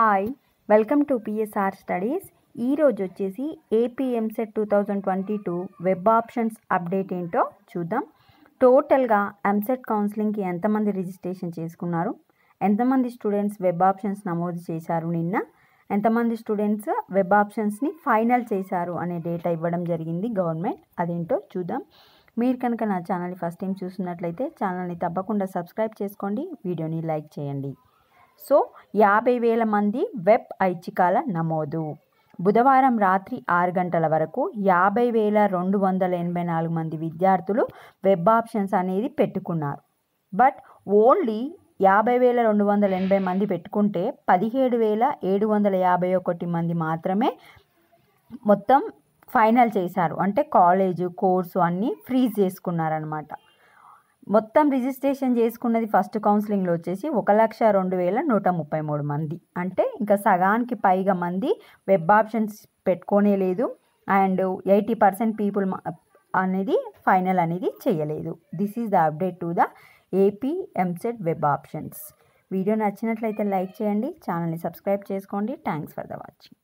hi welcome to PSR studies ఈరోజు వచ్చేసి AP EAMCET two thousand twenty two web options update ఏంటో చూద్దాం టోటల్గా ఎంసెట్ కౌన్సిలింగ్కి ఎంతమంది రిజిస్ట్రేషన్ చేసుకున్నారు ఎంతమంది స్టూడెంట్స్ వెబ్ ఆప్షన్స్ నమోదు చేశారు నిన్న ఎంతమంది స్టూడెంట్స్ వెబ్ ఆప్షన్స్ని ఫైనల్ చేశారు అనే డేటా ఇవ్వడం జరిగింది గవర్నమెంట్ అదేంటో చూద్దాం మీరు కనుక నా ఛానల్ని ఫస్ట్ టైం చూస్తున్నట్లయితే ఛానల్ని తప్పకుండా సబ్స్క్రైబ్ చేసుకోండి వీడియోని లైక్ చేయండి సో యాభై వేల మంది వెబ్ ఐచ్ఛికాల నమోదు బుధవారం రాత్రి ఆరు గంటల వరకు యాభై వేల రెండు వందల ఎనభై నాలుగు మంది విద్యార్థులు వెబ్ ఆప్షన్స్ అనేది పెట్టుకున్నారు బట్ ఓన్లీ యాభై వేల రెండు వందల ఎనభై మంది పెట్టుకుంటే పదిహేడు వేల ఏడు వందల యాభై ఒకటి మంది మాత్రమే మొత్తం ఫైనల్ చేశారు అంటే కాలేజు కోర్సు అన్నీ ఫ్రీజ్ చేసుకున్నారనమాట మొత్తం రిజిస్ట్రేషన్ చేసుకున్నది ఫస్ట్ కౌన్సిలింగ్లో వచ్చేసి ఒక లక్ష రెండు వేల నూట ముప్పై మూడు మంది అంటే ఇంకా సగానికి పైగా మంది వెబ్ ఆప్షన్స్ పెట్టుకోనే లేదు అండ్ ఎయిటీ పర్సెంట్ పీపుల్ అనేది ఫైనల్ అనేది చేయలేదు this is the update to the AP EAMCET web options video నచ్చినట్లయితే లైక్ చేయండి ఛానల్ని సబ్స్క్రైబ్ చేసుకోండి థ్యాంక్స్ ఫర్ ద వాచింగ్